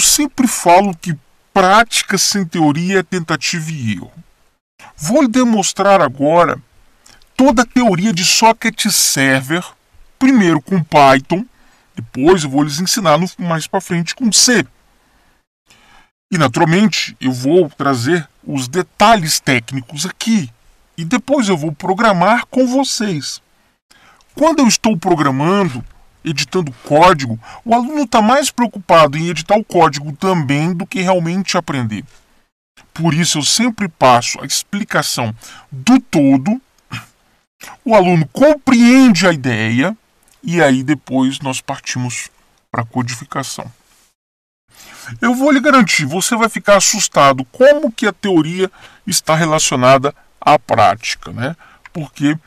eu sempre falo que prática sem teoria é tentativa e erro. Vou lhe demonstrar agora toda a teoria de socket server, primeiro com Python, depois eu vou lhes ensinar mais para frente com C. E naturalmente eu vou trazer os detalhes técnicos aqui e depois eu vou programar com vocês. Quando eu estou programando, editando código, o aluno está mais preocupado em editar o código também do que realmente aprender. Por isso, eu sempre passo a explicação do todo, o aluno compreende a ideia e aí depois nós partimos para a codificação. Eu vou lhe garantir, você vai ficar assustado como que a teoria está relacionada à prática, né? Porque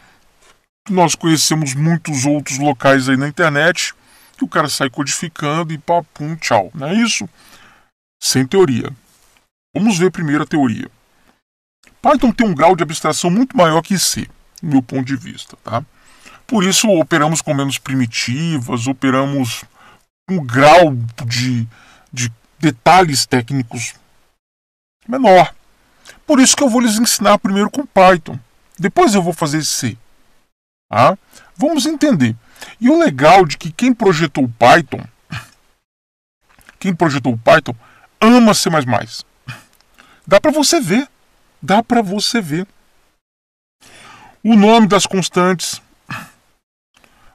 nós conhecemos muitos outros locais aí na internet que o cara sai codificando e papum, tchau. Não é isso? Sem teoria. Vamos ver primeiro a teoria. Python tem um grau de abstração muito maior que C, do meu ponto de vista. Tá? Por isso, operamos com menos primitivas, operamos um grau de, de detalhes técnicos menor. Por isso que eu vou lhes ensinar primeiro com Python. Depois eu vou fazer C. Ah, vamos entender. E o legal de que quem projetou o Python, quem projetou o Python, ama C++. Dá para você ver. Dá para você ver. O nome das constantes,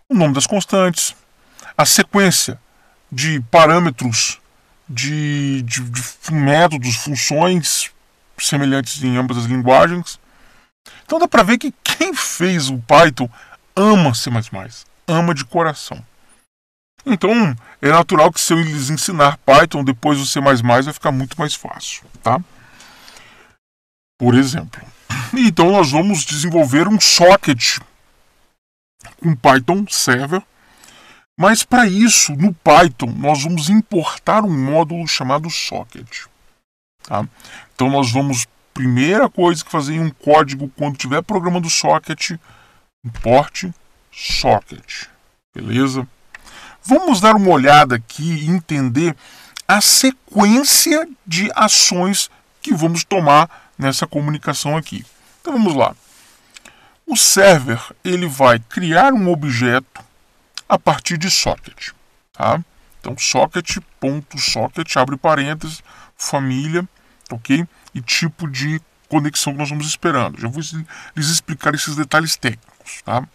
o nome das constantes, a sequência de parâmetros de, de, de métodos, funções semelhantes em ambas as linguagens então dá para ver que quem fez o Python ama C++, ama de coração. Então é natural que se eu lhes ensinar Python, depois o C++ vai ficar muito mais fácil, tá? Por exemplo. Então nós vamos desenvolver um socket com um Python Server. Mas para isso, no Python, nós vamos importar um módulo chamado socket. Tá? Então nós vamos primeira coisa que fazer em um código quando tiver programando socket, import socket. Beleza? Vamos dar uma olhada aqui e entender a sequência de ações que vamos tomar nessa comunicação aqui. Então vamos lá. O server ele vai criar um objeto a partir de socket, tá? Então socket ponto socket abre parênteses família ok? E tipo de conexão que nós vamos esperando. Já vou lhes explicar esses detalhes técnicos, tá?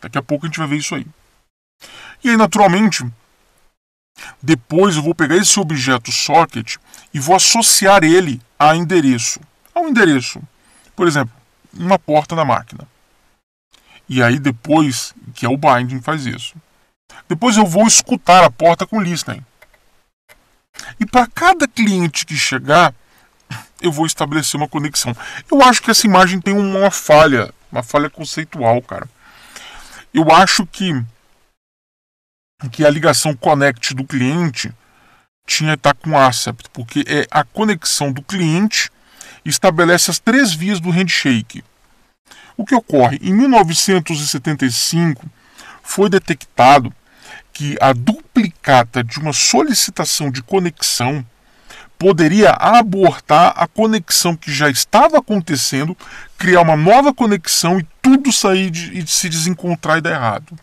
Daqui a pouco a gente vai ver isso aí. E aí, naturalmente, depois eu vou pegar esse objeto socket e vou associar ele a endereço. A um endereço, por exemplo, uma porta na máquina. E aí depois, que é o binding, faz isso. Depois eu vou escutar a porta com listening. E para cada cliente que chegar, eu vou estabelecer uma conexão. Eu acho que essa imagem tem uma falha, uma falha conceitual, cara. Eu acho que que a ligação connect do cliente tinha que estar tá com accept, porque é a conexão do cliente estabelece as três vias do handshake. O que ocorre? Em 1975 foi detectado que a duplicata de uma solicitação de conexão poderia abortar a conexão que já estava acontecendo, criar uma nova conexão e tudo sair de, e se desencontrar e dar errado.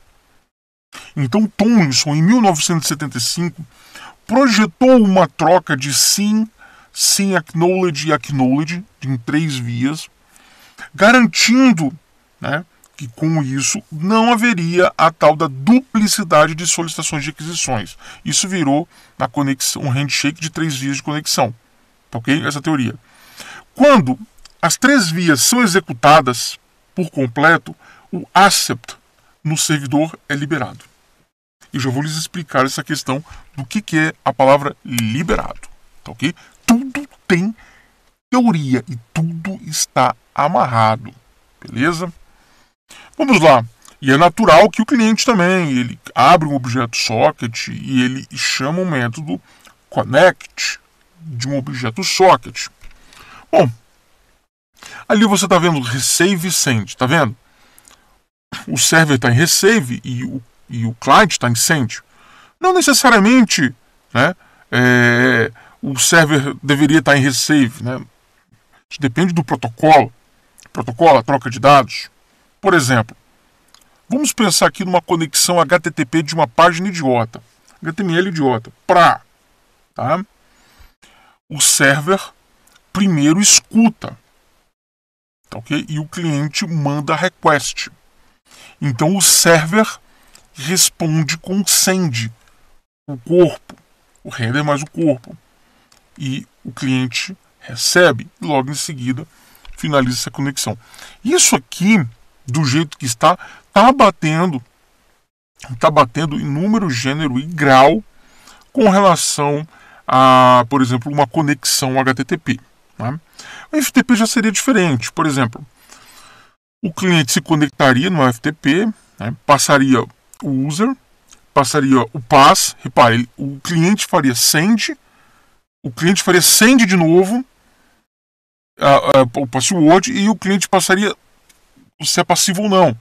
Então Thomson em 1975, projetou uma troca de sim, sim acknowledge e acknowledge em três vias, garantindo né, que com isso não haveria a tal da duplicidade de solicitações de aquisições. Isso virou a conexão, um handshake de três vias de conexão. Ok? Essa é teoria. Quando as três vias são executadas por completo, o accept no servidor é liberado. E já vou lhes explicar essa questão do que, que é a palavra liberado. Tá ok? Tudo tem teoria e tudo está amarrado. Beleza? Vamos lá. E é natural que o cliente também, ele abre um objeto socket e ele chama o método connect de um objeto socket. Bom, ali você está vendo receive send, está vendo? O server está em receive e o, e o client está em send. Não necessariamente né, é, o server deveria estar tá em receive, né? Isso depende do protocolo. protocolo, a troca de dados. Por exemplo, vamos pensar aqui numa conexão HTTP de uma página idiota, HTML idiota, para tá? o server primeiro escuta, tá ok? E o cliente manda request. Então o server responde com send, o corpo, o header mais o corpo, e o cliente recebe. e Logo em seguida finaliza essa conexão. Isso aqui do jeito que está, está batendo, está batendo em número, gênero e grau com relação a, por exemplo, uma conexão HTTP. Né? O FTP já seria diferente, por exemplo, o cliente se conectaria no FTP, né? passaria o user, passaria o pass, repare, o cliente faria send, o cliente faria send de novo, a, o password e o cliente passaria se é passivo ou não.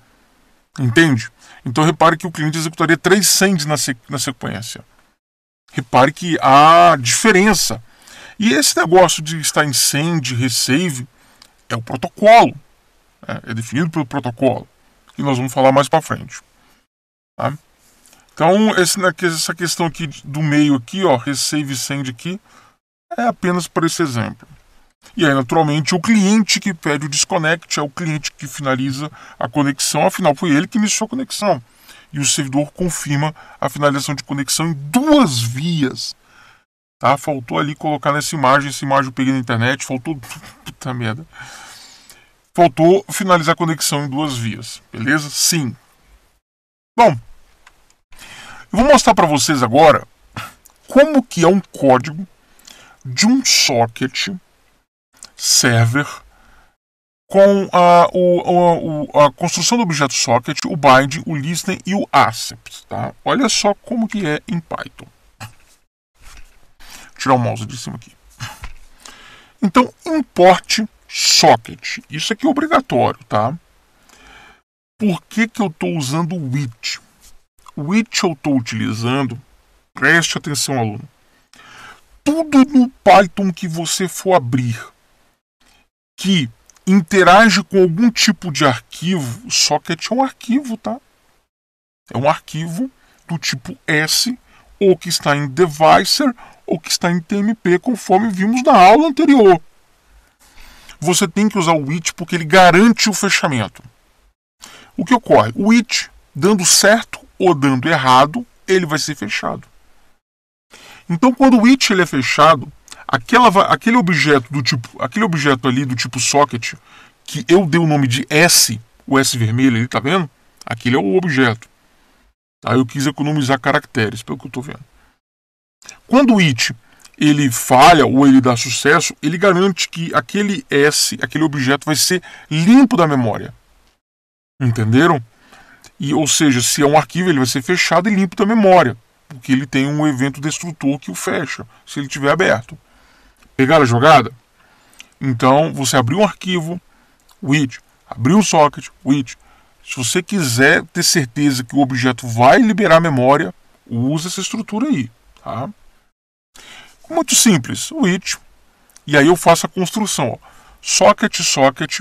Entende? Então repare que o cliente executaria três sends na, sequência. Repare que há diferença. E esse negócio de estar em send, receive é o protocolo. É, é definido pelo protocolo. Que nós vamos falar mais para frente. Tá? Então, né, essa questão aqui do meio aqui, ó, receive send aqui, é apenas para esse exemplo. E aí, naturalmente, o cliente que pede o disconnect é o cliente que finaliza a conexão, afinal, foi ele que iniciou a conexão. E o servidor confirma a finalização de conexão em duas vias. Tá? Faltou ali colocar nessa imagem, essa imagem eu peguei na internet, faltou. Puta merda. Faltou finalizar a conexão em duas vias, beleza? Sim. Bom, eu vou mostrar para vocês agora como que é um código de um socket server com a, o, a, a construção do objeto socket, o bind, o listener e o accept. Tá? Olha só como que é em Python. Vou tirar o mouse de cima aqui. Então, import socket. Isso aqui é obrigatório, tá? Por que, que eu estou usando o which? O which eu estou utilizando, preste atenção, aluno. Tudo no Python que você for abrir que interage com algum tipo de arquivo, socket é um arquivo, tá? É um arquivo do tipo S, ou que está em devicer, ou que está em TMP, conforme vimos na aula anterior. Você tem que usar o it porque ele garante o fechamento. O que ocorre? O it, dando certo ou dando errado, ele vai ser fechado. Então, quando o it ele é fechado, aquela, aquele objeto do tipo, aquele objeto ali do tipo socket que eu dei o nome de S, o S vermelho ali, tá vendo? Aquele é o objeto. Aí tá? eu quis economizar caracteres, pelo que eu estou vendo. Quando o it ele falha ou ele dá sucesso, ele garante que aquele S, aquele objeto vai ser limpo da memória. Entenderam? E, ou seja, se é um arquivo, ele vai ser fechado e limpo da memória, porque ele tem um evento destrutor que o fecha, se ele estiver aberto. Pegaram a jogada? Então você abriu um arquivo, WIT, abriu um socket, WIT. Se você quiser ter certeza que o objeto vai liberar a memória, usa essa estrutura aí. Tá? Muito simples, WIT. E aí eu faço a construção. Ó. Socket, socket.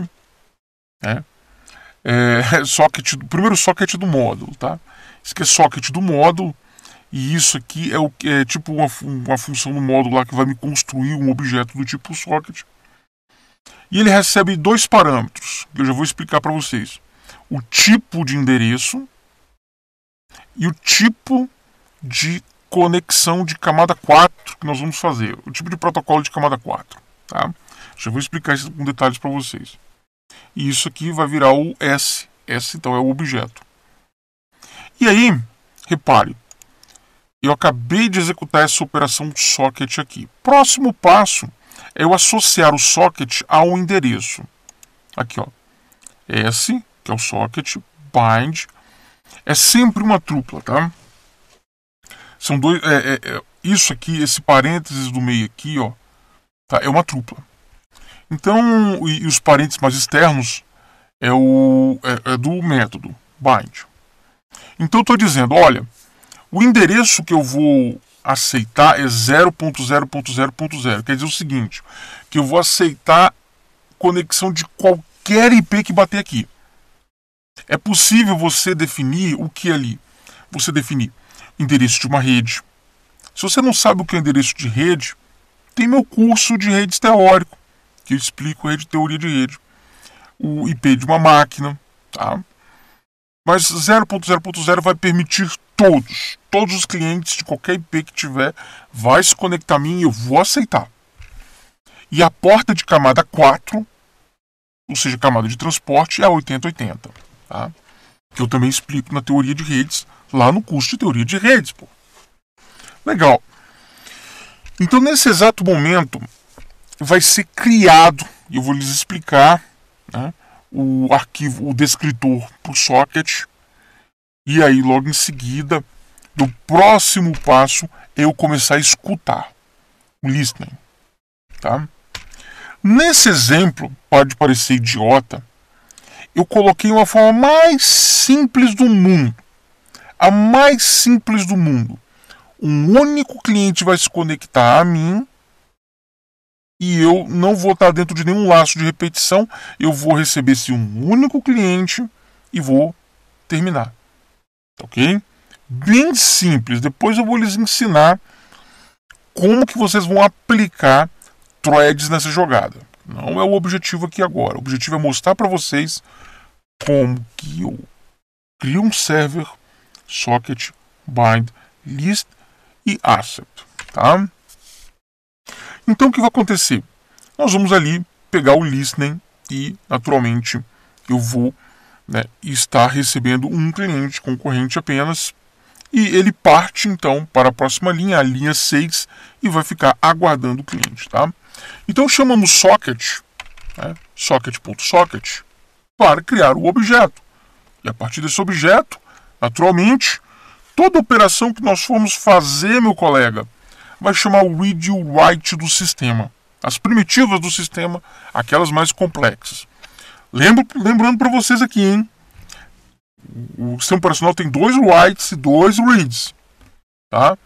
Né? É, socket, primeiro socket do módulo. Tá? Isso aqui é socket do módulo. E isso aqui é, o, é tipo uma, uma função do módulo lá que vai me construir um objeto do tipo socket. E ele recebe dois parâmetros, que eu já vou explicar para vocês. O tipo de endereço e o tipo de conexão de camada 4 que nós vamos fazer, o tipo de protocolo de camada 4. Tá? Já vou explicar isso com detalhes para vocês. E isso aqui vai virar o S. S então é o objeto. E aí, repare, eu acabei de executar essa operação socket aqui. Próximo passo é eu associar o socket ao endereço. Aqui, ó. S, que é o socket, bind. É sempre uma tripla, tá? São dois. É, é, é, isso aqui, esse parênteses do meio aqui, ó. Tá? É uma tripla. Então, e, e os parênteses mais externos é, o, é, é do método bind. Então, estou dizendo, olha o endereço que eu vou aceitar é 0.0.0.0. Quer dizer o seguinte, que eu vou aceitar conexão de qualquer IP que bater aqui. É possível você definir o que é ali. Você definir endereço de uma rede. Se você não sabe o que é endereço de rede, tem meu curso de redes teórico, que eu explico teoria de rede. O IP de uma máquina, tá? Mas 0.0.0 vai permitir todos, todos os clientes de qualquer IP que tiver, vai se conectar a mim e eu vou aceitar. E a porta de camada 4, ou seja, camada de transporte, é a 8080. Tá? Que eu também explico na teoria de redes, lá no curso de teoria de redes. Pô. Legal. Então, nesse exato momento, vai ser criado, eu vou lhes explicar, né, o arquivo, o descritor para o socket e aí, logo em seguida, do próximo passo eu começar a escutar o listening. Tá? Nesse exemplo, pode parecer idiota, eu coloquei uma forma mais simples do mundo. A mais simples do mundo. Um único cliente vai se conectar a mim e eu não vou estar dentro de nenhum laço de repetição. Eu vou receber esse um único cliente e vou terminar ok? Bem simples. Depois eu vou lhes ensinar como que vocês vão aplicar threads nessa jogada. Não é o objetivo aqui agora. O objetivo é mostrar para vocês como que eu crio um server socket bind list e accept, tá? Então o que vai acontecer? Nós vamos ali pegar o listening e naturalmente eu vou né, está recebendo um cliente concorrente apenas. E ele parte então para a próxima linha, a linha 6, e vai ficar aguardando o cliente. Tá? Então chamamos socket, né, socket.socket, .socket, para criar o objeto. E a partir desse objeto, naturalmente, toda operação que nós formos fazer, meu colega, vai chamar o read write do sistema. As primitivas do sistema, aquelas mais complexas. Lembro, lembrando para vocês aqui, hein? O sistema operacional tem dois writes e dois reads, tá?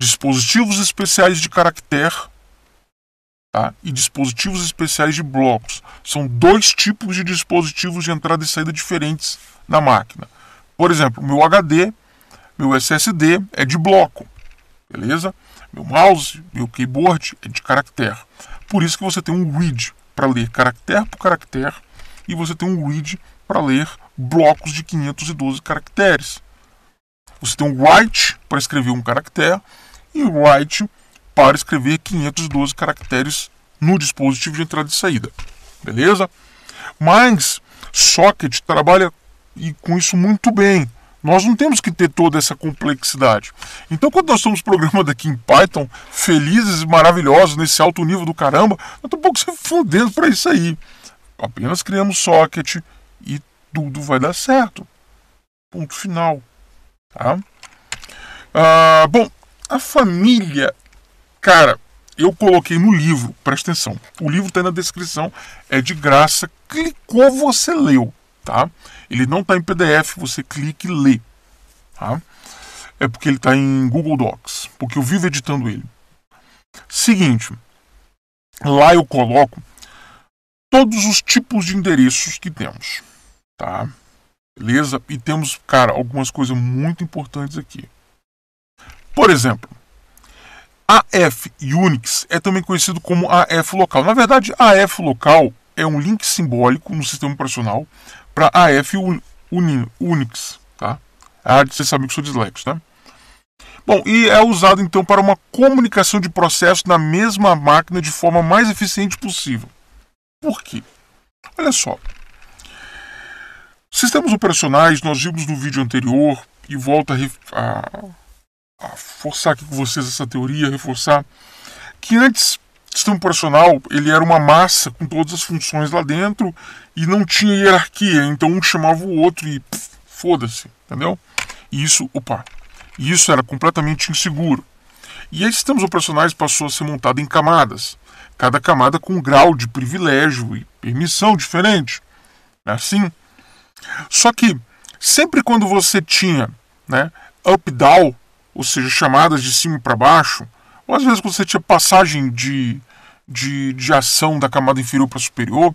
Dispositivos especiais de caractere tá? e dispositivos especiais de blocos. São dois tipos de dispositivos de entrada e saída diferentes na máquina. Por exemplo, meu HD, meu SSD é de bloco, beleza? Meu mouse, meu keyboard é de caractere. Por isso que você tem um read para ler caractere por caractere e você tem um read para ler blocos de 512 caracteres. Você tem um write para escrever um caractere e write para escrever 512 caracteres no dispositivo de entrada e saída. Beleza? Mas Socket trabalha e com isso muito bem. Nós não temos que ter toda essa complexidade. Então, quando nós estamos programando aqui em Python, felizes e maravilhosos, nesse alto nível do caramba, eu estou um pouco se fundendo para isso aí. Apenas criamos socket e tudo vai dar certo. Ponto final. Tá? Ah, bom, a família, cara, eu coloquei no livro, presta atenção. O livro está na descrição, é de graça. Clicou, você leu, tá? Ele não está em PDF, você clica e lê, tá? É porque ele está em Google Docs, porque eu vivo editando ele. Seguinte, lá eu coloco todos os tipos de endereços que temos, tá? Beleza? E temos, cara, algumas coisas muito importantes aqui. Por exemplo, AF Unix é também conhecido como AF local. Na verdade, AF local é um link simbólico no sistema operacional para AF Unix, tá? Ah, vocês sabem que sou dislexo, né? Bom, e é usado então para uma comunicação de processo na mesma máquina de forma mais eficiente possível. Por quê? Olha só. Sistemas operacionais, nós vimos no vídeo anterior, e volto a, a, a forçar aqui com vocês essa teoria, reforçar, que antes sistema operacional ele era uma massa com todas as funções lá dentro e não tinha hierarquia, então um chamava o outro e foda-se, entendeu? E isso, opa, isso era completamente inseguro. E aí sistemas operacionais passou a ser montado em camadas cada camada com um grau de privilégio e permissão diferente. É assim. Só que sempre quando você tinha né, up-down, ou seja, chamadas de cima para baixo, ou às vezes quando você tinha passagem de, de, de ação da camada inferior para superior,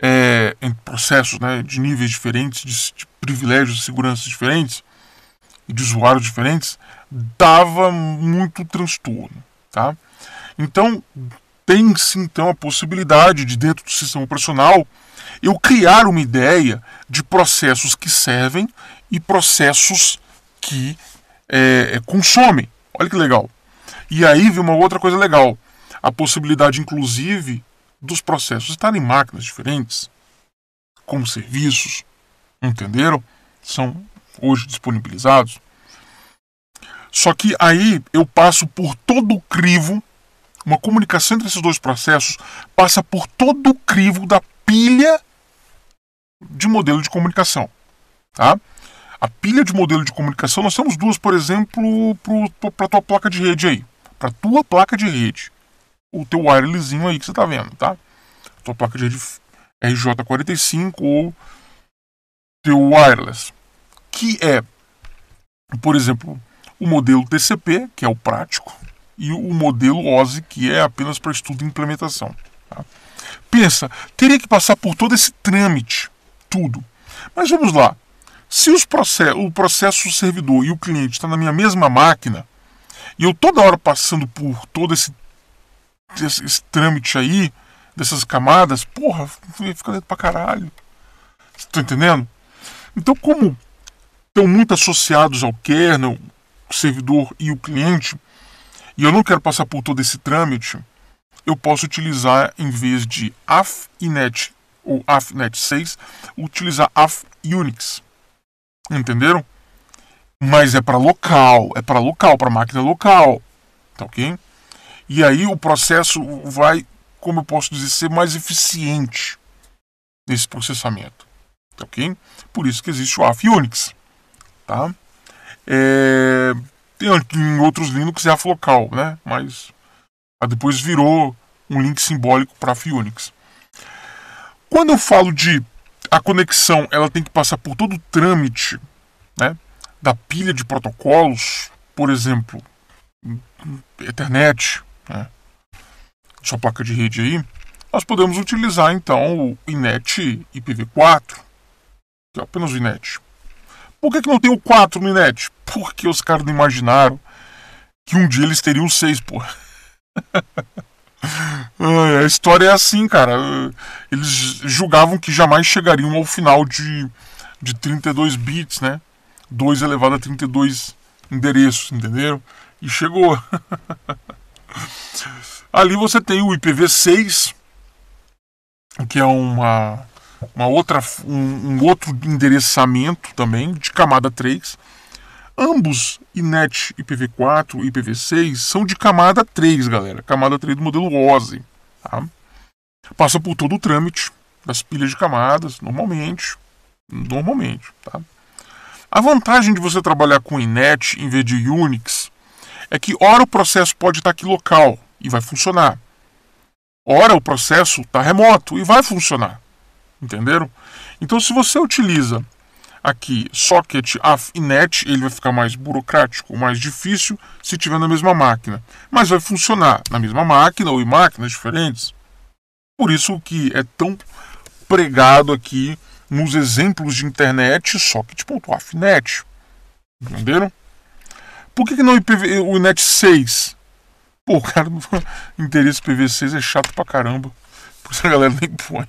é, em processos né, de níveis diferentes, de, de privilégios, e seguranças diferentes, e de usuários diferentes, dava muito transtorno. Tá? Então, tem-se então a possibilidade de, dentro do sistema operacional, eu criar uma ideia de processos que servem e processos que é, é, consomem. Olha que legal. E aí vem uma outra coisa legal: a possibilidade, inclusive, dos processos estarem em máquinas diferentes, como serviços, entenderam? São hoje disponibilizados. Só que aí eu passo por todo o crivo uma comunicação entre esses dois processos passa por todo o crivo da pilha de modelo de comunicação. Tá? A pilha de modelo de comunicação, nós temos duas, por exemplo, para a tua placa de rede aí. Para tua placa de rede. O teu wirelessinho aí que você está vendo, tá? Tua placa de rede RJ45 ou teu wireless. Que é, por exemplo, o modelo TCP, que é o prático, e o modelo OSI, que é apenas para estudo e implementação. Tá? Pensa, teria que passar por todo esse trâmite, tudo. Mas vamos lá. Se os process o processo servidor e o cliente está na minha mesma máquina, e eu toda hora passando por todo esse, esse, esse trâmite aí, dessas camadas, porra, fica lento pra caralho. Estão tá entendendo? Então, como estão muito associados ao kernel, o servidor e o cliente, e eu não quero passar por todo esse trâmite, eu posso utilizar, em vez de AFINET ou afinet 6, utilizar AF Unix. Entenderam? Mas é para local, é para local, para máquina local. Tá ok? E aí o processo vai, como eu posso dizer, ser mais eficiente nesse processamento. Tá ok? Por isso que existe o AF Unix. Tá? É... Tem em outros Linux é local né? Mas ah, depois virou um link simbólico para a Unix. Quando eu falo de a conexão, ela tem que passar por todo o trâmite, né? Da pilha de protocolos, por exemplo, Ethernet, né? sua placa de rede aí, nós podemos utilizar então o INET IPv4, que é apenas o INET, por que, que não tem o 4, Minete? Porque os caras não imaginaram que um dia eles teriam o 6, pô. A história é assim, cara. Eles julgavam que jamais chegariam ao final de, de 32 bits, né? 2 elevado a 32 endereços, entenderam? E chegou. Ali você tem o IPv6, que é uma uma outra, um, um outro endereçamento também de camada 3. Ambos, INET IPv4 e IPv6, são de camada 3, galera. Camada 3 do modelo OSI. Tá? Passa por todo o trâmite das pilhas de camadas, normalmente. Normalmente. Tá? A vantagem de você trabalhar com INET em vez de Unix é que, ora, o processo pode estar aqui local e vai funcionar. Ora, o processo está remoto e vai funcionar entenderam? Então, se você utiliza aqui socket, af net, ele vai ficar mais burocrático, mais difícil se tiver na mesma máquina, mas vai funcionar na mesma máquina ou em máquinas diferentes. Por isso que é tão pregado aqui nos exemplos de internet socket.afnet. Entenderam? Por que, que não IPv, o INET 6? Pô, cara, interesse IPv6 é chato pra caramba. Por isso a galera nem põe.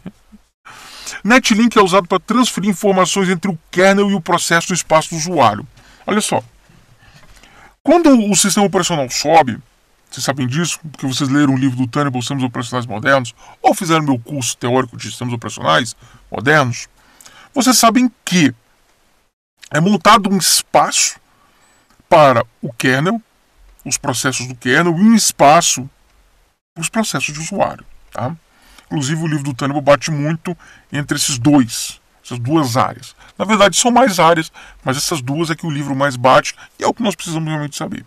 Netlink é usado para transferir informações entre o kernel e o processo no espaço do usuário. Olha só. Quando o sistema operacional sobe, vocês sabem disso, porque vocês leram o livro do Tannenbaum, Sistemas Operacionais Modernos, ou fizeram meu curso teórico de sistemas operacionais modernos, vocês sabem que é montado um espaço para o kernel, os processos do kernel, e um espaço para os processos de usuário. Tá? Inclusive, o livro do Tânibo bate muito entre esses dois, essas duas áreas. Na verdade, são mais áreas, mas essas duas é que o livro mais bate e é o que nós precisamos realmente saber.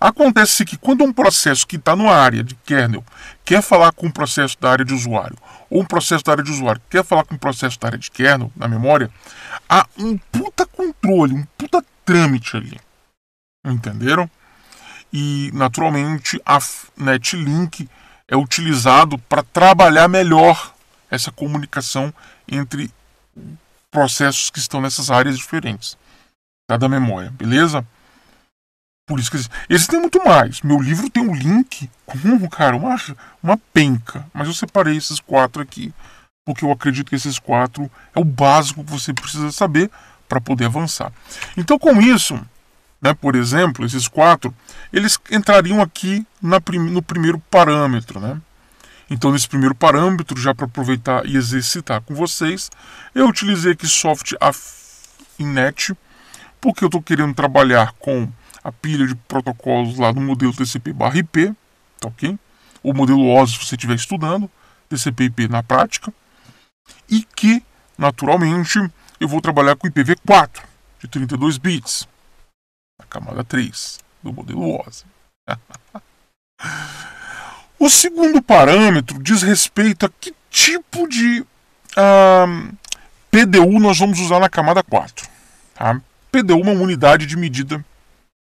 Acontece que quando é um processo que está numa área de kernel quer falar com um processo da área de usuário, ou um processo da área de usuário quer falar com um processo da área de kernel, na memória, há um puta controle, um puta trâmite ali. Entenderam? E, naturalmente, a NetLink é utilizado para trabalhar melhor essa comunicação entre processos que estão nessas áreas diferentes tá, da memória, beleza? Por isso que existem muito mais. Meu livro tem um link com, cara, uma, uma penca. Mas eu separei esses quatro aqui, porque eu acredito que esses quatro é o básico que você precisa saber para poder avançar. Então, com isso, né, por exemplo, esses quatro, eles entrariam aqui na, no primeiro parâmetro. Né? Então, nesse primeiro parâmetro, já para aproveitar e exercitar com vocês, eu utilizei aqui soft Affinet, porque eu estou querendo trabalhar com a pilha de protocolos lá do modelo TCP/IP, tá ok? O modelo OSI, se você estiver estudando TCP/IP na prática, e que, naturalmente, eu vou trabalhar com IPv4 de 32 bits a camada 3 do modelo OSI. o segundo parâmetro diz respeito a que tipo de PDU nós vamos usar na camada 4. Tá? PDU é uma unidade de medida,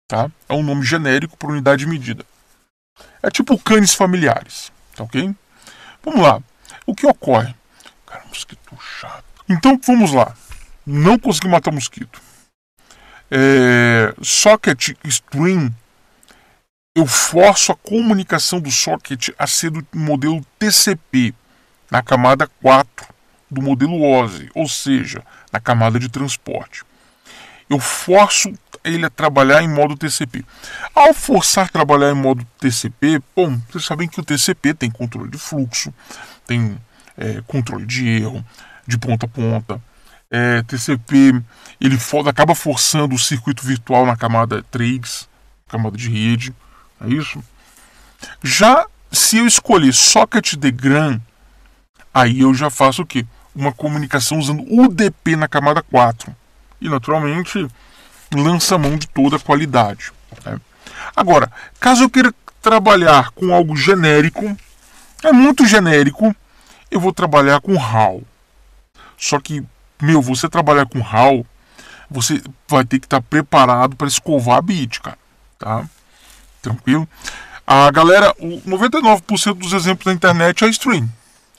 tá? é um nome genérico para unidade de medida. É tipo canes familiares, tá ok? Vamos lá. O que ocorre? Cara, mosquito chato. Então vamos lá. Não consegui matar mosquito é, socket string, eu forço a comunicação do socket a ser do modelo TCP, na camada 4 do modelo OSI, ou seja, na camada de transporte. Eu forço ele a trabalhar em modo TCP. Ao forçar trabalhar em modo TCP, bom, vocês sabem que o TCP tem controle de fluxo, tem é, controle de erro, de ponta a ponta, é, TCP ele for, acaba forçando o circuito virtual na camada 3, camada de rede, é isso? Já se eu escolher socket de GRAN, aí eu já faço o quê? Uma comunicação usando UDP na camada 4. E naturalmente lança mão de toda a qualidade. Né? Agora, caso eu queira trabalhar com algo genérico, é muito genérico, eu vou trabalhar com raw. Só que meu, você trabalhar com HAL, você vai ter que estar tá preparado para escovar a bit, cara. Tá? Tranquilo? A galera, o 99% dos exemplos da internet é stream.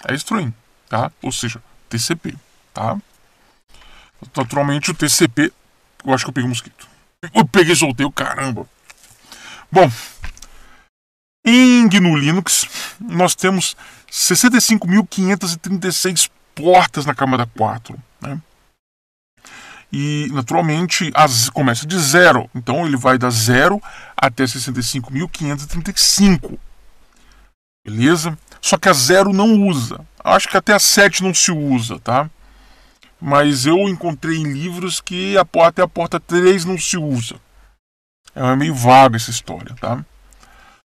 É stream, tá? Ou seja, TCP, tá? Naturalmente o TCP, eu acho que eu peguei um mosquito. Eu peguei e soltei o caramba. Bom, em GNU Linux nós temos 65.536 portas na camada 4. Né? E, naturalmente, as, começa de zero. Então, ele vai da zero até 65.535. Beleza? Só que a zero não usa. Acho que até a 7 não se usa, tá? Mas eu encontrei em livros que a porta, até a porta 3 não se usa. É meio vaga essa história, tá?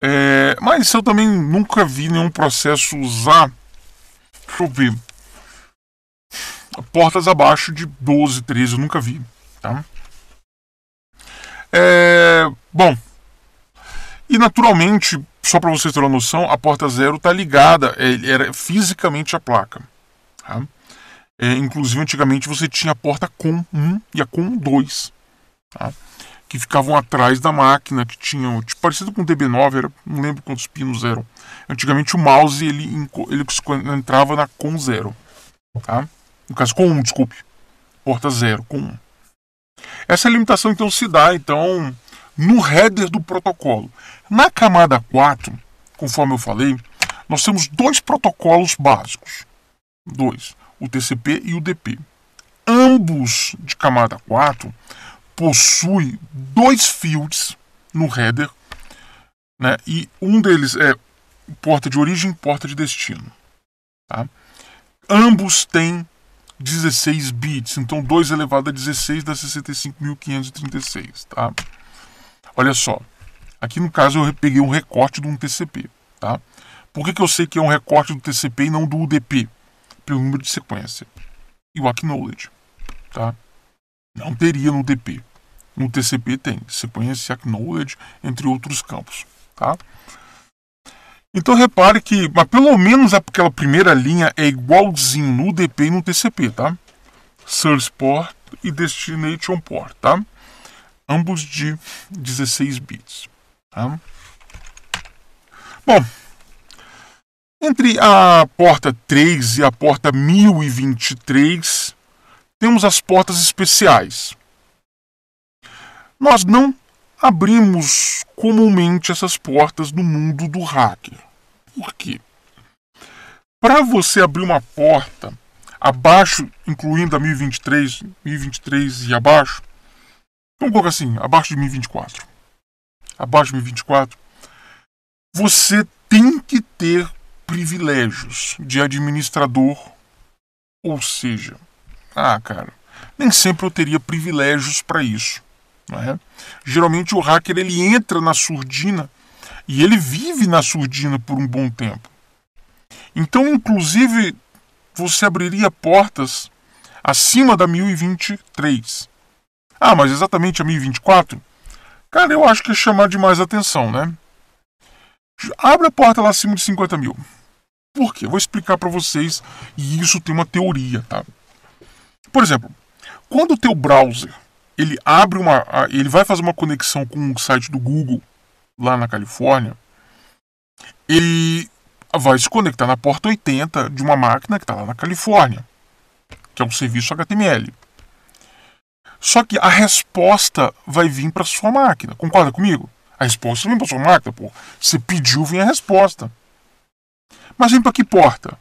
É, mas eu também nunca vi nenhum processo usar. Deixa eu ver portas abaixo de 12, 13, eu nunca vi. Tá? É, bom, e naturalmente, só para vocês terem uma noção, a porta zero está ligada, é, era é, é fisicamente a placa. Tá? É, inclusive, antigamente você tinha a porta com 1 e a com 2. Tá? que ficavam atrás da máquina, que tinha tipo, parecido com o DB9, era, não lembro quantos pinos eram. Antigamente o mouse ele, ele entrava na com zero, tá? No caso, com 1, um, desculpe. Porta 0, com 1. Um. Essa limitação então se dá então no header do protocolo. Na camada 4, conforme eu falei, nós temos dois protocolos básicos. Dois, o TCP e o DP. Ambos de camada 4 possuem dois fields no header, né? E um deles é porta de origem, porta de destino, tá? Ambos têm 16 bits. Então 2 elevado a 16 dá 65.536, tá? Olha só. Aqui no caso eu peguei um recorte de um TCP, tá? Por que, que eu sei que é um recorte do TCP e não do UDP? Pelo número de sequência. E o acknowledge, tá? Não teria no UDP. No TCP tem sequência, acknowledge, entre outros campos, tá? Então repare que, mas pelo menos aquela primeira linha é igualzinho no DP e no TCP, tá? Source port e destination port, tá? Ambos de 16 bits, tá? Bom, entre a porta 3 e a porta 1023, temos as portas especiais. Nós não abrimos comumente essas portas no mundo do hacker. Por quê? Para você abrir uma porta abaixo, incluindo a 1023, 1023 e abaixo, vamos colocar assim, abaixo de 1024, abaixo de 1024, você tem que ter privilégios de administrador, ou seja, ah, cara, nem sempre eu teria privilégios para isso. É? Geralmente o hacker ele entra na surdina e ele vive na surdina por um bom tempo. Então, inclusive, você abriria portas acima da 1023. Ah, mas exatamente a 1024? Cara, eu acho que é chamar demais atenção, né? Abre a porta lá acima de 50 mil. Por quê? Eu vou explicar para vocês, e isso tem uma teoria, tá? Por exemplo, quando o teu browser ele abre uma, ele vai fazer uma conexão com o site do Google lá na Califórnia, ele vai se conectar na porta 80 de uma máquina que está lá na Califórnia, que é um serviço HTML. Só que a resposta vai vir para sua máquina. Concorda comigo? A resposta vem para sua máquina, pô. Você pediu, vem a resposta. Mas vem para que porta?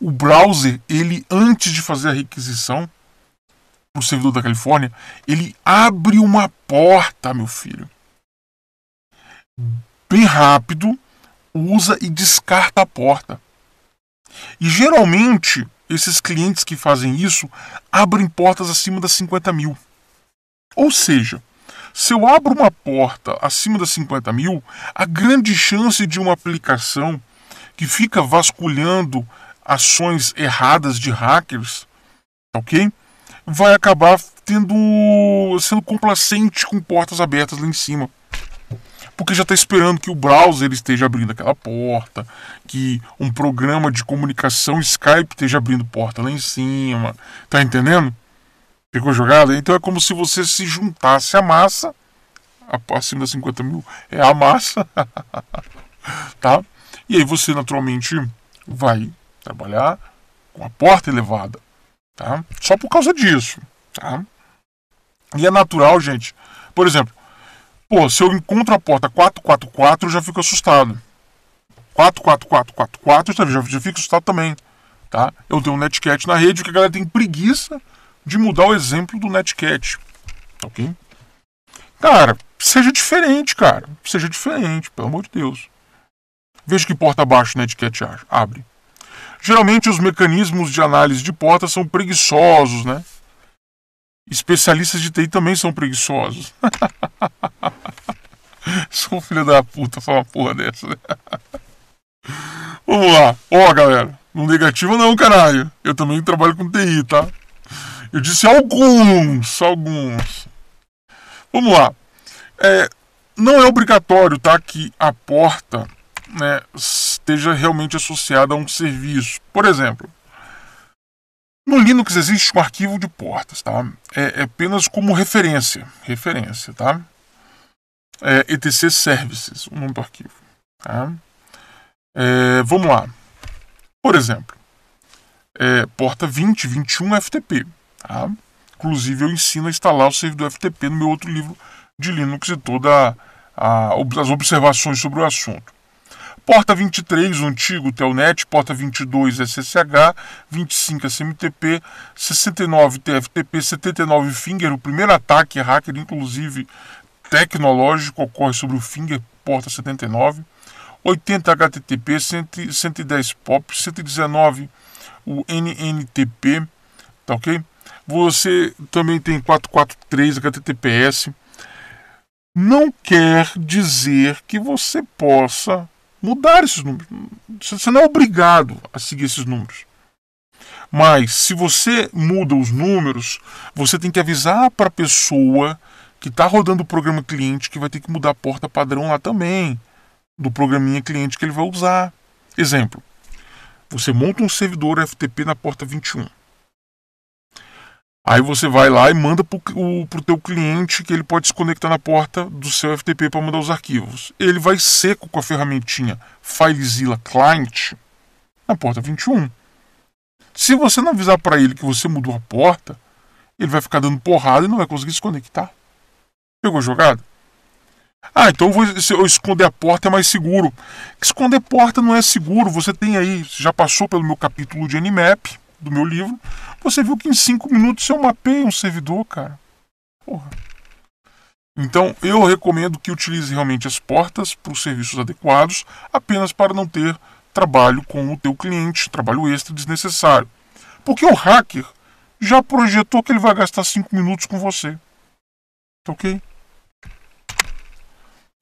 O browser, ele antes de fazer a requisição para o servidor da Califórnia, ele abre uma porta, meu filho bem rápido, usa e descarta a porta. E geralmente, esses clientes que fazem isso abrem portas acima das 50 mil. Ou seja, se eu abro uma porta acima das 50 mil, a grande chance de uma aplicação que fica vasculhando ações erradas de hackers, ok? Vai acabar tendo sendo complacente com portas abertas lá em cima porque já está esperando que o browser ele esteja abrindo aquela porta, que um programa de comunicação Skype esteja abrindo porta lá em cima. Tá entendendo? Ficou jogada? Então é como se você se juntasse à massa. Acima das 50 mil é a massa. tá? E aí você naturalmente vai trabalhar com a porta elevada. Tá? Só por causa disso. Tá? E é natural, gente. Por exemplo, pô, se eu encontro a porta 444, eu já fico assustado. 44444, eu já, fico assustado também. Tá? Eu tenho um Netcat na rede, que a galera tem preguiça de mudar o exemplo do Netcat. Ok? Cara, seja diferente, cara. Seja diferente, pelo amor de Deus. Veja que porta abaixo o Netcat abre. Geralmente os mecanismos de análise de porta são preguiçosos, né? Especialistas de TI também são preguiçosos. Sou um filho da puta, só uma porra dessa. Vamos lá. Ó, oh, galera. Não negativo não, caralho. Eu também trabalho com TI, tá? Eu disse alguns, alguns. Vamos lá. É, não é obrigatório, tá? Que a porta né, esteja realmente associada a um serviço. Por exemplo, no Linux existe um arquivo de portas, tá? É, é apenas como referência, referência, tá? é, etc services, o nome do arquivo. Tá? É, vamos lá. Por exemplo, é, porta 2021 FTP. Tá? Inclusive, eu ensino a instalar o servidor FTP no meu outro livro de Linux e todas as observações sobre o assunto. Porta 23, o antigo Telnet, porta 22 SSH, 25 SMTP, 69 TFTP, 79 Finger, o primeiro ataque hacker, inclusive, tecnológico ocorre sobre o Finger Porta 79, 80 HTTP, 100, 110 POP, 119 o NNTP, tá ok? Você também tem 443 HTTPS. Não quer dizer que você possa mudar esses números. Você não é obrigado a seguir esses números. Mas se você muda os números, você tem que avisar para a pessoa que está rodando o programa cliente que vai ter que mudar a porta padrão lá também, do programinha cliente que ele vai usar. Exemplo, você monta um servidor FTP na porta 21. Aí você vai lá e manda para o teu cliente que ele pode se conectar na porta do seu FTP para mandar os arquivos. Ele vai seco com a ferramentinha FileZilla Client na porta 21. Se você não avisar para ele que você mudou a porta, ele vai ficar dando porrada e não vai conseguir se conectar. Pegou jogado? Ah, então eu vou, se eu esconder a porta é mais seguro. Esconder porta não é seguro. Você tem aí, você já passou pelo meu capítulo de animap do meu livro. Você viu que em cinco minutos eu mapei um servidor, cara. Porra. Então eu recomendo que utilize realmente as portas para os serviços adequados, apenas para não ter trabalho com o teu cliente, trabalho extra desnecessário. Porque o hacker já projetou que ele vai gastar cinco minutos com você. Tá ok?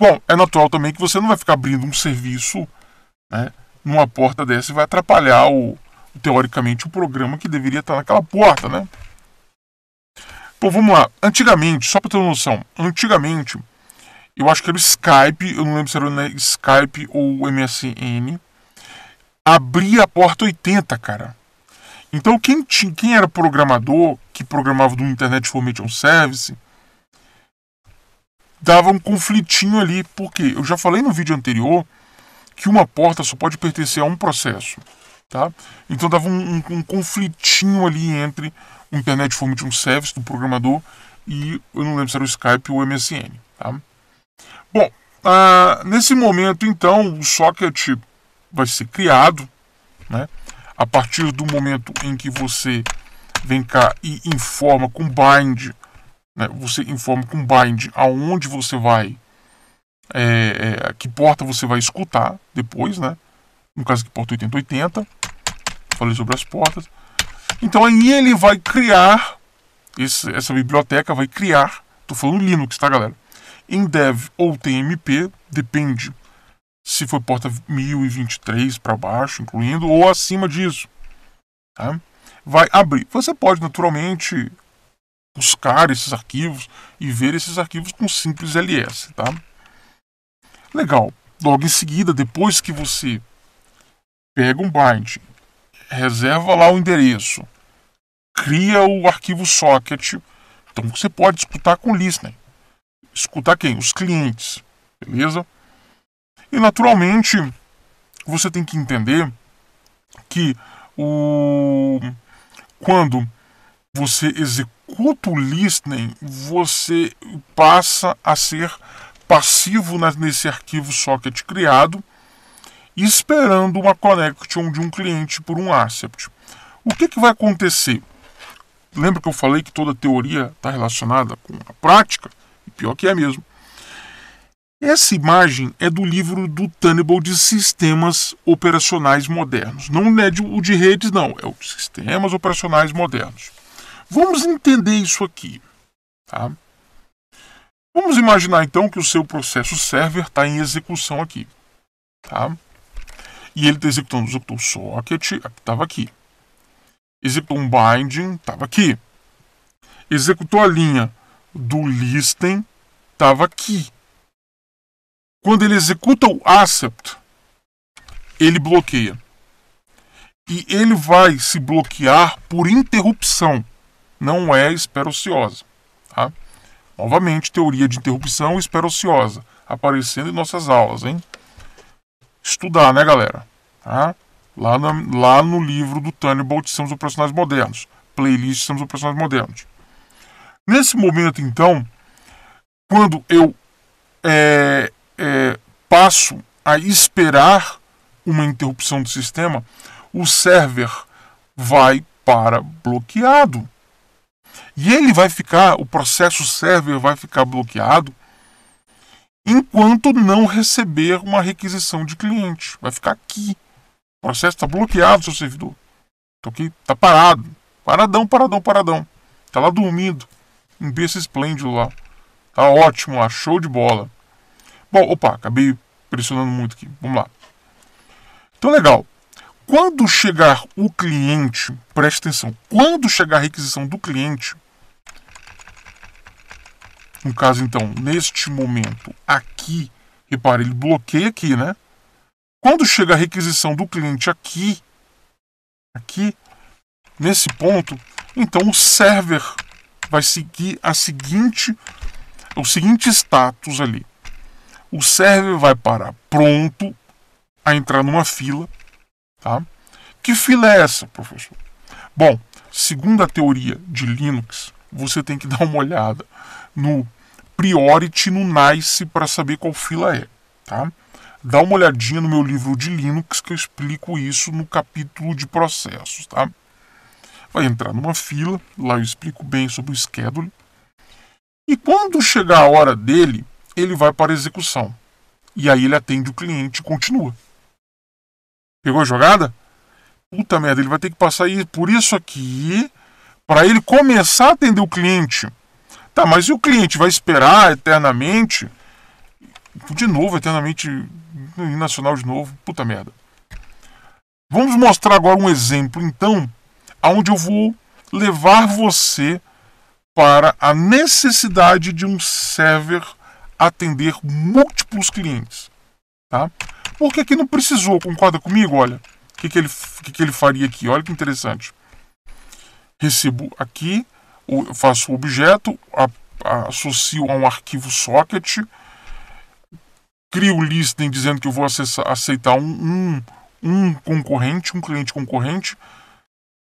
Bom, é natural também que você não vai ficar abrindo um serviço né, numa porta dessa e vai atrapalhar o, teoricamente o programa que deveria estar naquela porta, né? Bom, vamos lá. Antigamente, só para ter uma noção, antigamente, eu acho que era o Skype, eu não lembro se era o Skype ou MSN, abria a porta 80, cara. Então, quem, tinha, quem era programador, que programava do Internet Formation Service, dava um conflitinho ali, porque eu já falei no vídeo anterior que uma porta só pode pertencer a um processo, tá? Então dava um, um, um conflitinho ali entre o Internet um Service do programador e eu não lembro se era o Skype ou o MSN, tá? Bom, ah, nesse momento então o socket vai ser criado, né? A partir do momento em que você vem cá e informa com bind né? Você informa com bind aonde você vai, é, é, que porta você vai escutar depois, né? No caso aqui, porta 8080. Falei sobre as portas. Então aí ele vai criar, esse, essa biblioteca vai criar, estou falando Linux, tá galera? Em dev ou TMP, depende se foi porta 1023 para baixo, incluindo, ou acima disso. Tá? Vai abrir. Você pode naturalmente buscar esses arquivos e ver esses arquivos com simples ls, tá? Legal. Logo em seguida, depois que você pega um bind, reserva lá o endereço, cria o arquivo socket, então você pode escutar com listener, Escutar quem? Os clientes, beleza? E naturalmente, você tem que entender que o quando você executa o listening, você passa a ser passivo nesse arquivo socket criado, esperando uma connection de um cliente por um accept. O que, que vai acontecer? Lembra que eu falei que toda teoria está relacionada com a prática? E pior que é mesmo. Essa imagem é do livro do Tannable de Sistemas Operacionais Modernos. Não é de, o de redes, não. É o de Sistemas Operacionais Modernos. Vamos entender isso aqui. Tá? Vamos imaginar então que o seu processo server está em execução aqui. Tá? E ele está executando, executou o socket, estava aqui. Executou um binding, estava aqui. Executou a linha do listen, estava aqui. Quando ele executa o accept, ele bloqueia. E ele vai se bloquear por interrupção não é espera ociosa. Tá? Novamente, teoria de interrupção e espera ociosa, aparecendo em nossas aulas. Hein? Estudar, né, galera? Tá? Lá, na, lá no livro do Thunderbolt, Somos Operacionais Modernos. Playlist Somos Operacionais Modernos. Nesse momento, então, quando eu é, é, passo a esperar uma interrupção do sistema, o server vai para bloqueado. E ele vai ficar, o processo server vai ficar bloqueado enquanto não receber uma requisição de cliente. Vai ficar aqui. O processo está bloqueado, seu servidor. Então aqui está parado. Paradão, paradão, paradão. Está lá dormindo. Um berço esplêndido lá. Tá ótimo lá, show de bola. Bom, opa, acabei pressionando muito aqui. Vamos lá. Então, legal. Quando chegar o cliente, preste atenção, quando chegar a requisição do cliente, no caso, então, neste momento, aqui, repare, ele bloqueia aqui, né? Quando chega a requisição do cliente aqui, aqui, nesse ponto, então o server vai seguir a seguinte, o seguinte status ali. O server vai parar pronto a entrar numa fila, tá? Que fila é essa, professor? Bom, segundo a teoria de Linux, você tem que dar uma olhada no Priority, no Nice, para saber qual fila é. Tá? Dá uma olhadinha no meu livro de Linux que eu explico isso no capítulo de processos. Tá? Vai entrar numa fila, lá eu explico bem sobre o schedule. E quando chegar a hora dele, ele vai para execução. E aí ele atende o cliente e continua. Pegou a jogada? Puta merda, ele vai ter que passar por isso aqui para ele começar a atender o cliente. Tá, mas e o cliente vai esperar eternamente? De novo, eternamente no nacional de novo. Puta merda. Vamos mostrar agora um exemplo, então, aonde eu vou levar você para a necessidade de um server atender múltiplos clientes, tá? Porque aqui não precisou, concorda comigo? Olha, o que, que, ele, que, que ele faria aqui? Olha que interessante. Recebo aqui, faço o objeto, a, a, associo a um arquivo socket, crio o listing dizendo que eu vou aceitar um, um, um, concorrente, um cliente concorrente,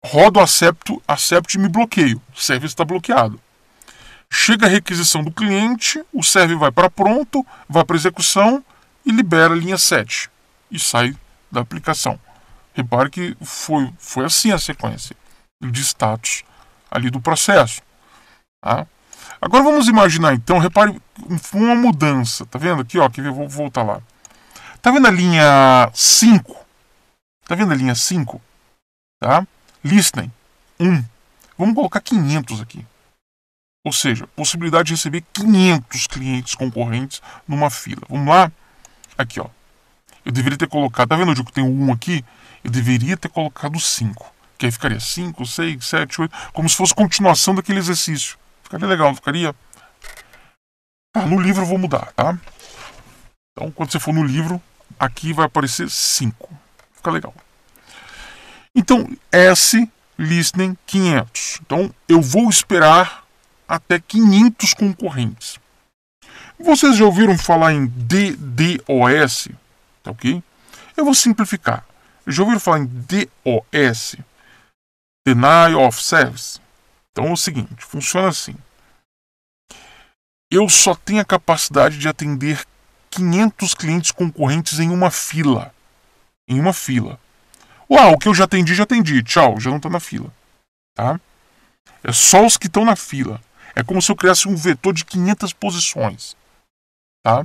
rodo acepto, accept e me bloqueio. O service está bloqueado. Chega a requisição do cliente, o server vai para pronto, vai para execução e libera a linha 7 e sai da aplicação. Repare que foi, foi assim a sequência de status ali do processo. Tá? Agora vamos imaginar então, repare uma mudança, tá vendo aqui, ó, que eu vou voltar lá. Tá vendo a linha 5? Tá vendo a linha 5? Tá? Listen. 1. Um. Vamos colocar 500 aqui. Ou seja, possibilidade de receber 500 clientes concorrentes numa fila. Vamos lá? Aqui, ó. Eu deveria ter colocado, tá vendo onde eu tenho 1 um aqui? Eu deveria ter colocado 5 que aí ficaria 5, 6, 7, 8, como se fosse continuação daquele exercício. Ficaria legal, não ficaria? Tá, no livro eu vou mudar, tá? Então, quando você for no livro, aqui vai aparecer 5. Fica legal. Então, S listening 500. Então, eu vou esperar até 500 concorrentes. Vocês já ouviram falar em DDoS? Tá ok? Eu vou simplificar. Já ouviram falar em DOS? deny of service. Então é o seguinte, funciona assim. Eu só tenho a capacidade de atender 500 clientes concorrentes em uma fila. Em uma fila. Uau, o que eu já atendi, já atendi. Tchau, já não está na fila. Tá? É só os que estão na fila. É como se eu criasse um vetor de 500 posições. Tá?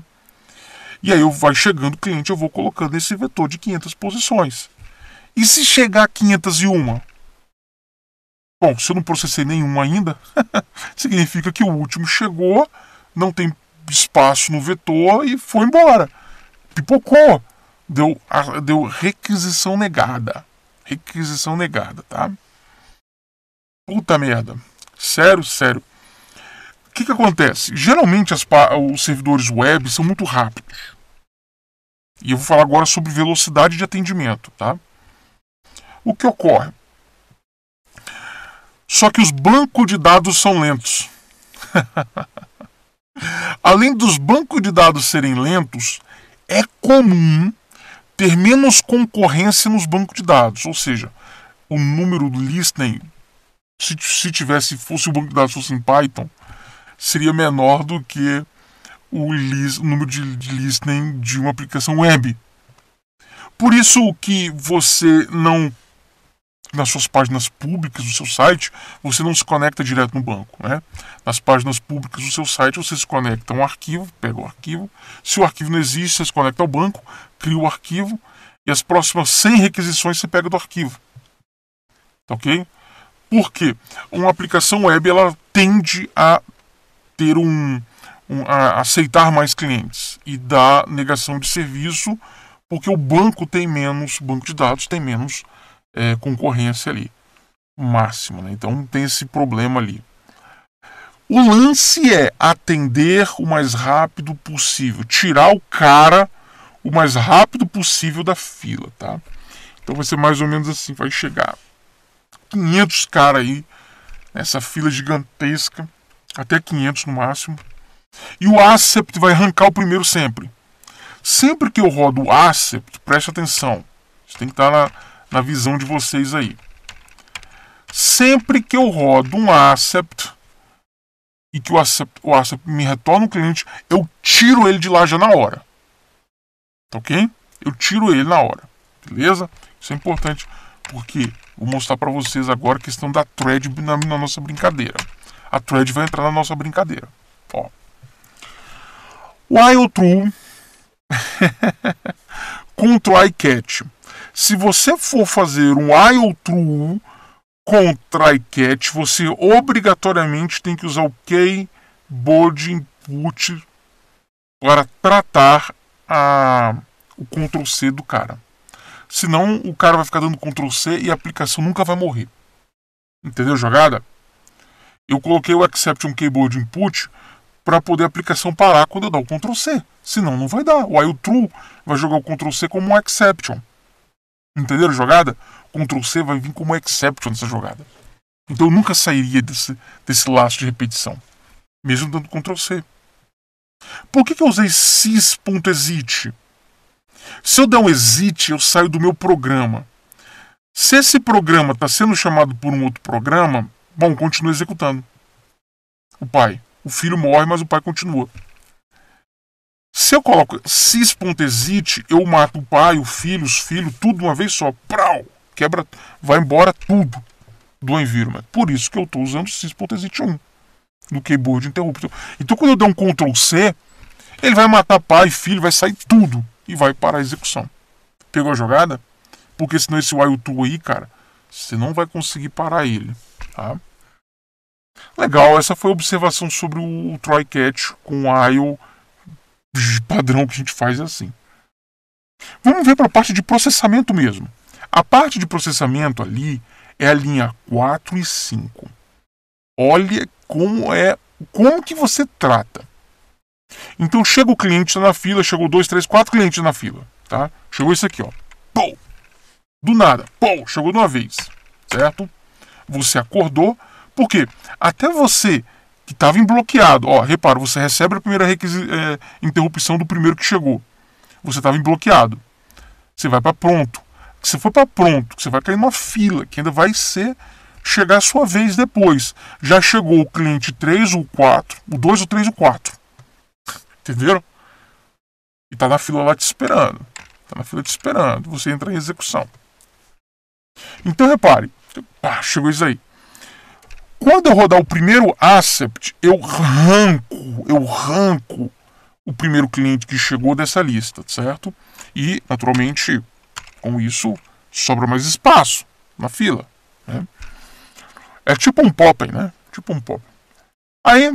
E aí eu vai chegando o cliente, eu vou colocando esse vetor de 500 posições. E se chegar a 501? Bom, se eu não processei nenhum ainda, significa que o último chegou, não tem espaço no vetor e foi embora. Pipocou. Deu, deu requisição negada. Requisição negada, tá? Puta merda. Sério, sério. O que, que acontece? Geralmente as, os servidores web são muito rápidos. E eu vou falar agora sobre velocidade de atendimento, tá? O que ocorre? Só que os bancos de dados são lentos. Além dos bancos de dados serem lentos, é comum ter menos concorrência nos bancos de dados, ou seja, o número do listening, se, se tivesse fosse o banco de dados fosse em Python, seria menor do que o, list, o número de, de listening de uma aplicação web. Por isso que você não nas suas páginas públicas do seu site você não se conecta direto no banco. Né? Nas páginas públicas do seu site você se conecta a um arquivo, pega o arquivo. Se o arquivo não existe, você se conecta ao banco, cria o arquivo e as próximas 100 requisições você pega do arquivo. Tá ok? Porque uma aplicação web ela tende a ter um, um a aceitar mais clientes e dar negação de serviço porque o banco tem menos, o banco de dados tem menos é, concorrência ali. Máximo, né? Então tem esse problema ali. O lance é atender o mais rápido possível, tirar o cara o mais rápido possível da fila, tá? Então vai ser mais ou menos assim, vai chegar 500 cara aí nessa fila gigantesca, até 500 no máximo. E o Acept vai arrancar o primeiro sempre. Sempre que eu rodo o Acept, preste atenção. Você tem que estar tá na na visão de vocês aí. Sempre que eu rodo um accept e que o accept, o accept me retorna um cliente, eu tiro ele de lá já na hora. Tá ok? Eu tiro ele na hora. Beleza? Isso é importante porque vou mostrar para vocês agora a questão da thread na, na nossa brincadeira. A thread vai entrar na nossa brincadeira. Ó. While true, contra catch. Se você for fazer um IL true try iCat, você obrigatoriamente tem que usar o keyboard input para tratar a, o Ctrl C do cara. Senão o cara vai ficar dando Ctrl C e a aplicação nunca vai morrer. Entendeu a jogada? Eu coloquei o Exception Keyboard Input para poder a aplicação parar quando eu dar o Ctrl C. Senão não vai dar. O while true vai jogar o Ctrl C como um exception. Entenderam a jogada? Ctrl C vai vir como exception nessa jogada. Então eu nunca sairia desse, desse laço de repetição. Mesmo dando Ctrl C. Por que, que eu usei sys.exit? Se eu der um exit, eu saio do meu programa. Se esse programa está sendo chamado por um outro programa, bom, continua executando. O pai. O filho morre, mas o pai continua. Se eu coloco cis.exit, eu mato o pai, o filho, os filhos, tudo uma vez só. Prau! Quebra, vai embora tudo do environment. Por isso que eu estou usando cis.exit1 no keyboard interruptor. Então quando eu der um Ctrl C, ele vai matar pai, filho, vai sair tudo e vai para a execução. Pegou a jogada? Porque senão esse while to aí, cara, você não vai conseguir parar ele. Tá? Legal, essa foi a observação sobre o Troycatch com o while padrão que a gente faz é assim. Vamos ver para a parte de processamento mesmo. A parte de processamento ali é a linha 4 e 5. Olha como é, como que você trata. Então chega o cliente na fila, chegou dois, três, quatro clientes na fila, tá? Chegou isso aqui, ó. Pou. Do nada, pou, chegou de uma vez, certo? Você acordou, porque até você que estava em bloqueado. Ó, repara, você recebe a primeira é, interrupção do primeiro que chegou. Você estava em bloqueado. Você vai para pronto. Se for para pronto, você vai cair numa fila que ainda vai ser chegar a sua vez depois. Já chegou o cliente 3 ou 4, o 2 ou 3 ou 4. Entenderam? E tá na fila lá te esperando. Tá na fila te esperando. Você entra em execução. Então repare, pá, chegou isso aí. Quando eu rodar o primeiro accept, eu ranco, eu ranco o primeiro cliente que chegou dessa lista, certo? E, naturalmente, com isso, sobra mais espaço na fila. Né? É tipo um pop, né? Tipo um pop. Aí,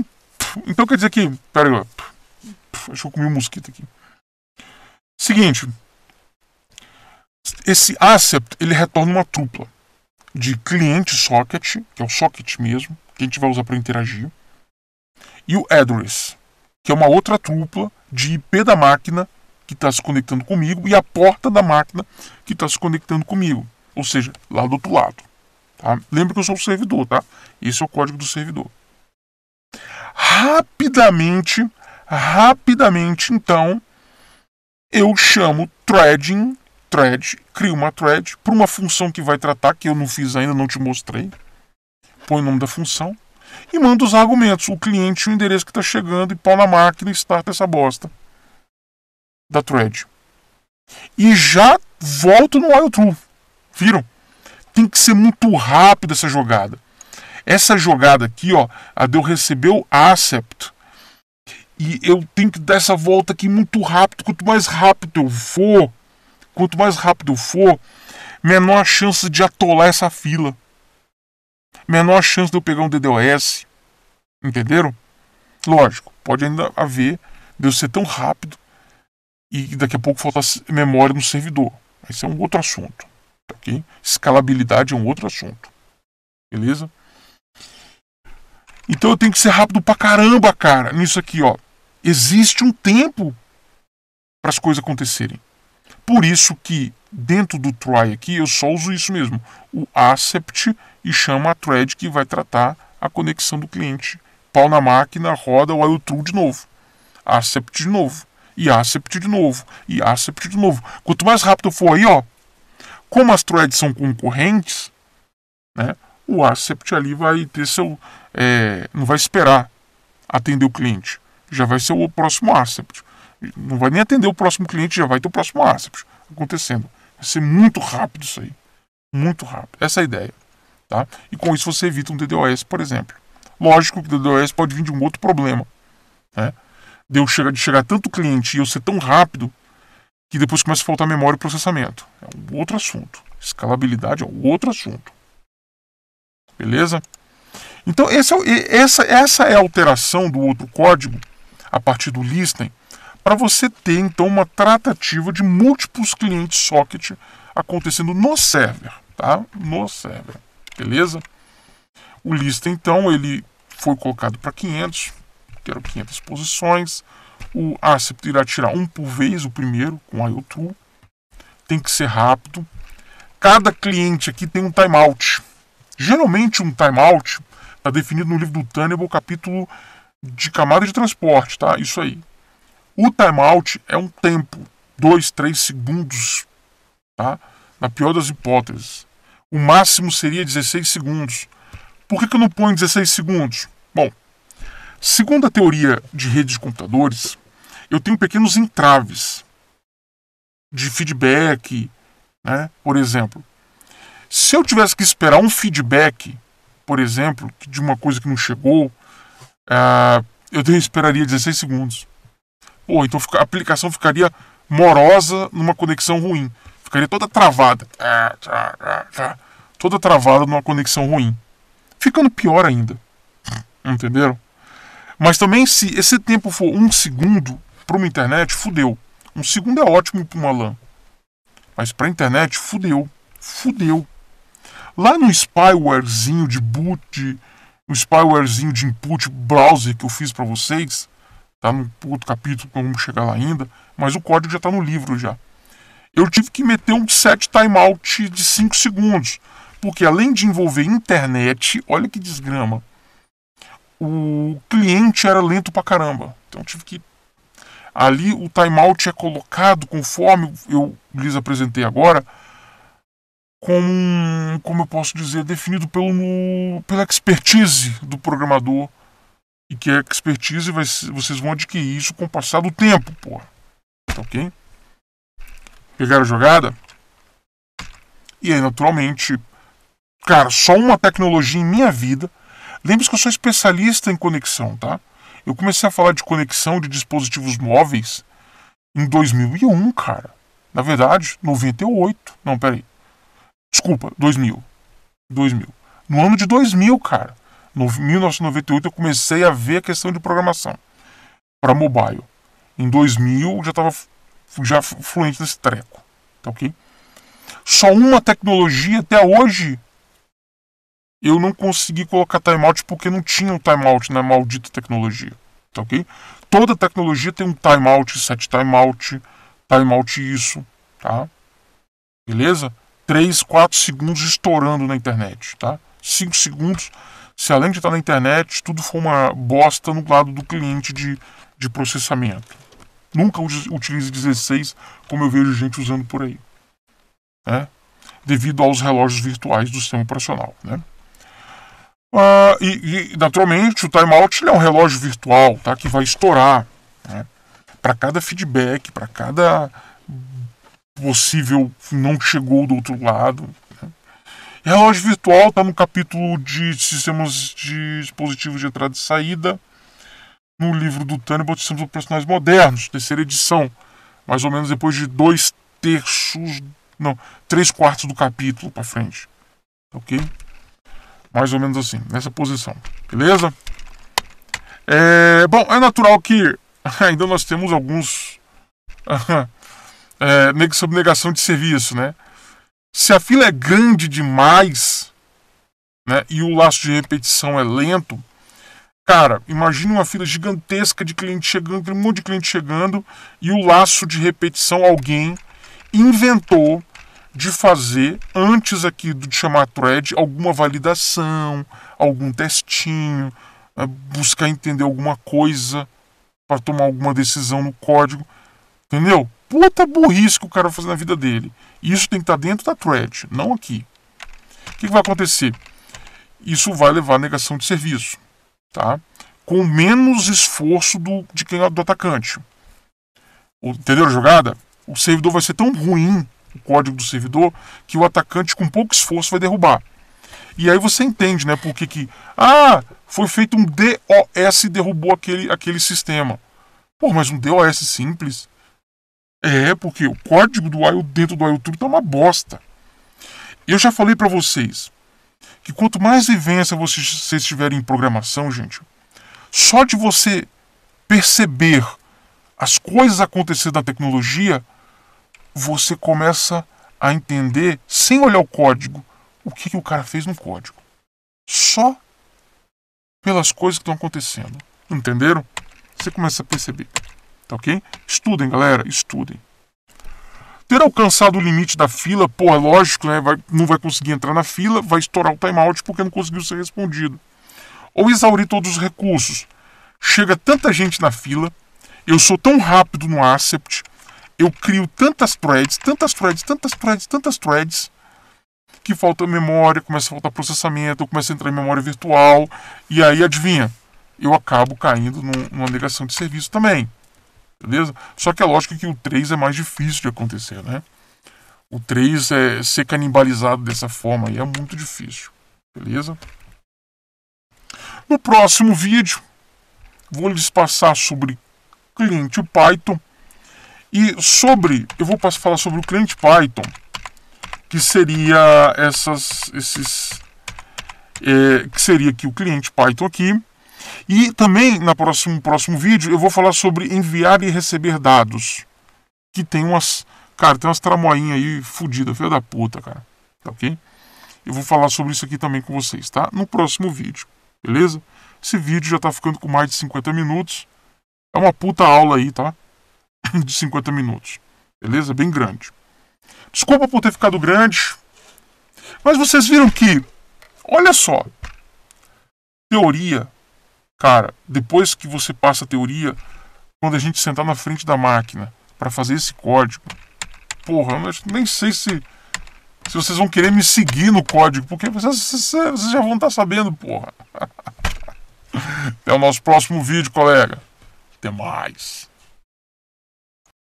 então quer dizer que. Pera aí, acho que eu comi um mosquito aqui. Seguinte. Esse accept ele retorna uma tupla de cliente socket, que é o socket mesmo, que a gente vai usar para interagir, e o address, que é uma outra tupla de IP da máquina que está se conectando comigo e a porta da máquina que está se conectando comigo, ou seja, lá do outro lado. Tá? Lembra que eu sou o servidor, tá? Esse é o código do servidor. Rapidamente, rapidamente, então, eu chamo threading thread, cria uma thread para uma função que vai tratar, que eu não fiz ainda, não te mostrei. Põe o nome da função e manda os argumentos, o cliente, o endereço que está chegando e pau na máquina e starta essa bosta da thread. E já volto no while true. Viram? Tem que ser muito rápido essa jogada. Essa jogada aqui, ó, a de eu receber o accept. E eu tenho que dar essa volta aqui muito rápido. Quanto mais rápido eu for, Quanto mais rápido for, menor a chance de atolar essa fila. Menor a chance de eu pegar um DDoS. Entenderam? Lógico, pode ainda haver de eu ser tão rápido e daqui a pouco faltar memória no servidor. Esse é um outro assunto. Tá okay? Escalabilidade é um outro assunto. Beleza? Então eu tenho que ser rápido pra caramba, cara, nisso aqui, ó. Existe um tempo para as coisas acontecerem. Por isso que dentro do try aqui eu só uso isso mesmo, o accept e chama a thread que vai tratar a conexão do cliente. Pau na máquina, roda o while true de novo. Accept de novo. E accept de novo. E accept de novo. Quanto mais rápido for aí, ó, como as threads são concorrentes, né, o accept ali vai ter seu. É, não vai esperar atender o cliente. Já vai ser o próximo accept. Não vai nem atender o próximo cliente, já vai ter o próximo ASAP acontecendo. Vai ser muito rápido isso aí. Muito rápido. Essa é a ideia. Tá? E com isso você evita um DDoS, por exemplo. Lógico que o DDoS pode vir de um outro problema. Né? De, eu chegar, de chegar tanto cliente e eu ser tão rápido que depois começa a faltar memória e processamento. É um outro assunto. Escalabilidade é um outro assunto. Beleza? Então, essa, é essa, essa é a alteração do outro código a partir do listing para você ter então uma tratativa de múltiplos clientes socket acontecendo no server, tá? No server, beleza? O lista então ele foi colocado para 500, que eram 500 posições. O acep irá tirar um por vez, o primeiro com IO True. Tem que ser rápido. Cada cliente aqui tem um timeout. Geralmente um timeout está definido no livro do Tunnel, capítulo de camada de transporte, tá? Isso aí. O timeout é um tempo, dois, três segundos, tá? Na pior das hipóteses. O máximo seria 16 segundos. Por que, que eu não ponho 16 segundos? Bom, segundo a teoria de redes de computadores, eu tenho pequenos entraves de feedback, né? Por exemplo, se eu tivesse que esperar um feedback, por exemplo, de uma coisa que não chegou, uh, eu esperaria 16 segundos. Pô, então a aplicação ficaria morosa numa conexão ruim. Ficaria toda travada. Tá, tá, tá, toda travada numa conexão ruim. Ficando pior ainda. Entenderam? Mas também, se esse tempo for um segundo para uma internet, fudeu. Um segundo é ótimo para uma LAN. Mas para a internet, fudeu. Fudeu. Lá no spywarezinho de boot, no spywarezinho de input browser que eu fiz para vocês, Tá no outro capítulo, vamos chegar lá ainda. Mas o código já tá no livro já. Eu tive que meter um set timeout de 5 segundos. Porque além de envolver internet, olha que desgrama. O cliente era lento pra caramba. Então tive que. Ali o timeout é colocado conforme eu lhes apresentei agora como, como eu posso dizer, definido pelo, pela expertise do programador e que a expertise vai, vocês vão adquirir isso com o passar do tempo, porra. Tá ok? Pegaram a jogada? E aí, naturalmente, cara, só uma tecnologia em minha vida. Lembre-se que eu sou especialista em conexão, tá? Eu comecei a falar de conexão de dispositivos móveis em 2001, cara. Na verdade, 98. Não, peraí. Desculpa, 2000. 2000. No ano de 2000, cara. No 1998 eu comecei a ver a questão de programação para mobile. Em 2000 eu já estava já fluente desse treco, tá ok? Só uma tecnologia até hoje eu não consegui colocar timeout porque não tinha um timeout na maldita tecnologia, tá ok? Toda tecnologia tem um timeout, set timeout, timeout isso, tá? Beleza? 3, 4 segundos estourando na internet, tá? 5 segundos se além de estar na internet, tudo for uma bosta no lado do cliente de, de processamento. Nunca utilize 16 como eu vejo gente usando por aí. Né? Devido aos relógios virtuais do sistema operacional. Né? Ah, e, e, naturalmente, o timeout é um relógio virtual tá? que vai estourar. Né? Para cada feedback, para cada possível não chegou do outro lado. Relógio virtual está no capítulo de sistemas de dispositivos de entrada e saída. No livro do Tannenbaum, temos Sistemas personagens modernos, terceira edição. Mais ou menos depois de dois terços, não, três quartos do capítulo para frente. Ok? Mais ou menos assim, nessa posição. Beleza? É, bom, é natural que ainda nós temos alguns é, negação de serviço, né? Se a fila é grande demais né, e o laço de repetição é lento, cara, imagine uma fila gigantesca de cliente chegando, um monte de cliente chegando e o laço de repetição alguém inventou de fazer antes aqui de chamar thread alguma validação, algum testinho, né, buscar entender alguma coisa para tomar alguma decisão no código, entendeu? Puta burrice que o cara faz na vida dele. Isso tem que estar dentro da thread, não aqui. O que vai acontecer? Isso vai levar à negação de serviço, tá? com menos esforço do, de quem, é do atacante. Entendeu a jogada? O servidor vai ser tão ruim, o código do servidor, que o atacante com pouco esforço vai derrubar. E aí você entende, né? Porque que. Ah, foi feito um DOS e derrubou aquele, aquele sistema. Pô, mas um DOS simples é, porque o código do IO dentro do IoTube tá uma bosta. Eu já falei para vocês que quanto mais vivência vocês, vocês tiverem em programação, gente, só de você perceber as coisas acontecendo na tecnologia, você começa a entender, sem olhar o código, o que, que o cara fez no código. Só pelas coisas que estão acontecendo. Entenderam? Você começa a perceber. Tá ok? Estudem, galera, estudem. Ter alcançado o limite da fila, é lógico, né? Vai, não vai conseguir entrar na fila, vai estourar o timeout porque não conseguiu ser respondido. Ou exaurir todos os recursos. Chega tanta gente na fila, eu sou tão rápido no Accept, eu crio tantas threads, tantas threads, tantas threads, tantas threads, que falta memória, começa a faltar processamento, eu começo a entrar em memória virtual, e aí adivinha, eu acabo caindo numa negação de serviço também. Beleza? Só que é lógico que o 3 é mais difícil de acontecer, né? O 3 é ser canibalizado dessa forma é muito difícil. Beleza? No próximo vídeo, vou lhes passar sobre cliente Python e sobre, eu vou falar sobre o cliente Python, que seria essas, esses, é, que seria aqui o cliente Python aqui, e também, no próximo, próximo vídeo, eu vou falar sobre enviar e receber dados. Que tem umas. Cara, tem umas tramoinhas aí fodida, filha da puta, cara. Tá ok? Eu vou falar sobre isso aqui também com vocês, tá? No próximo vídeo, beleza? Esse vídeo já tá ficando com mais de 50 minutos. É uma puta aula aí, tá? de 50 minutos. Beleza? Bem grande. Desculpa por ter ficado grande. Mas vocês viram que, olha só, teoria Cara, depois que você passa a teoria, quando a gente sentar na frente da máquina para fazer esse código, porra, eu nem sei se, se vocês vão querer me seguir no código, porque vocês, vocês já vão estar tá sabendo, porra. Até o nosso próximo vídeo, colega. Até mais.